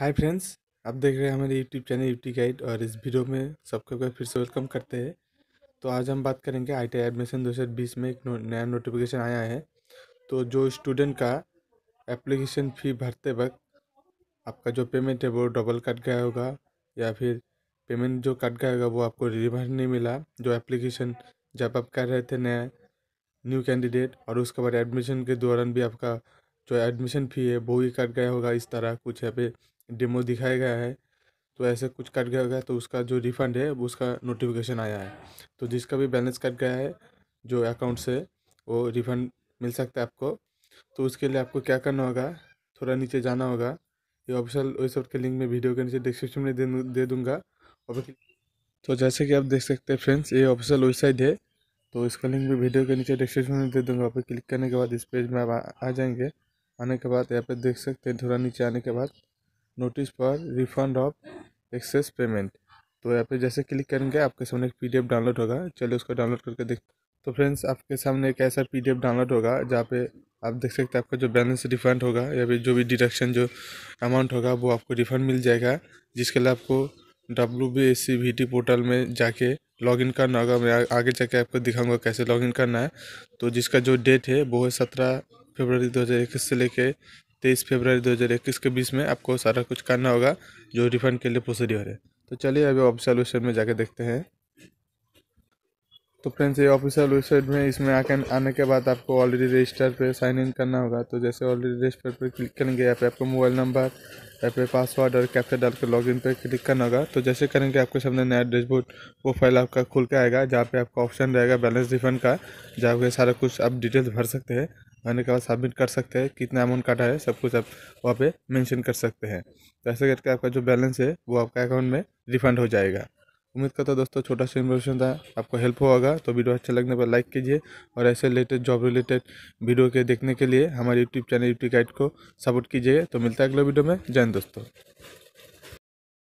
hi friends आप देख रहे हैं हमारे यूट्यूब चैनल यूटी गाइड और इस वीडियो में सबको फिर से वेलकम करते हैं तो आज हम बात करेंगे आई एडमिशन बीस में एक नो, नया नोटिफिकेशन आया है तो जो स्टूडेंट का एप्लीकेशन फ़ी भरते वक्त आपका जो पेमेंट है वो डबल कट गया होगा या फिर पेमेंट जो कट गया होगा वो आपको रिफंड नहीं मिला जो एप्लीकेशन जब आप कर रहे थे नया न्यू कैंडिडेट और उसके बाद एडमिशन के दौरान भी आपका जो एडमिशन फ़ी है वो ही कट गया होगा इस तरह कुछ यहाँ पे डेमो दिखाया गया है तो ऐसे कुछ कट गया होगा तो उसका जो रिफंड है वो उसका नोटिफिकेशन आया है तो जिसका भी बैलेंस कट गया है जो अकाउंट से वो रिफंड मिल सकता है आपको तो उसके लिए आपको क्या करना होगा थोड़ा नीचे जाना होगा ये ऑफिशियल वेबसाइट के लिंक में वीडियो के नीचे डिस्क्रिप्शन में दे, दे दूँगा और तो जैसे कि आप देख सकते हैं फ्रेंड्स ये ऑफिशियल वेबसाइट है तो इसका लिंक भी वीडियो के नीचे डिस्क्रिप्शन में दे दूँगा वहाँ पर क्लिक करने के बाद इस पेज में आप आ जाएंगे आने के बाद यहाँ पर देख सकते हैं थोड़ा नीचे आने के बाद नोटिस पर रिफंड ऑफ एक्सेस पेमेंट तो यहाँ पे जैसे क्लिक करेंगे आपके सामने एक पीडीएफ डाउनलोड होगा चलिए उसको डाउनलोड करके देख तो फ्रेंड्स आपके सामने एक ऐसा पीडीएफ डाउनलोड होगा जहाँ पे आप देख सकते हैं आपका जो बैलेंस रिफंड होगा या फिर जो भी डिडक्शन जो अमाउंट होगा वो आपको रिफंड मिल जाएगा जिसके लिए आपको W B S C V T portal में जाके लॉगिन करना होगा मैं आगे जाके आपको दिखाऊंगा कैसे लॉगिन करना है तो जिसका जो डेट है वो है सत्रह फरवरी दो से लेके तेईस फरवरी 2021 के बीच में आपको सारा कुछ करना होगा जो रिफंड के लिए प्रोसीडियर है तो चलिए अभी ऑफिशियल वेबसाइट में जाके देखते हैं तो फ्रेंड्स ये ऑफिशियल वेबसाइट में इसमें आके आने के बाद आपको ऑलरेडी रजिस्टर पे साइन इन करना होगा तो जैसे ऑलरेडी रजिस्टर पे क्लिक करेंगे या फिर आपको मोबाइल नंबर या फिर पासवर्ड और कैप्चर डाल के लॉग पे क्लिक करना होगा तो जैसे करेंगे आपके सामने नया डैशबोर्ड प्रोफाइल आपका खुल के आएगा जहाँ पे आपका ऑप्शन रहेगा बैलेंस रिफंड का जहाँ पे सारा कुछ आप डिटेल्स भर सकते हैं आने के बाद सबमिट कर सकते हैं कितना अमाउंट काटा है सब कुछ आप वहाँ पे मेंशन कर सकते हैं तो ऐसे करके आपका जो बैलेंस है वो आपका अकाउंट में रिफंड हो जाएगा उम्मीद करता हूँ दोस्तों छोटा सा इन्फॉर्मेशन था आपको हेल्प होगा तो वीडियो अच्छा लगने पर लाइक कीजिए और ऐसे लेटेस्ट जॉब रिलेटेड वीडियो के देखने के लिए हमारे यूट्यूब चैनल यूट्यूब गाइड को सपोर्ट कीजिए तो मिलता है अगले वीडियो में जय दोस्तों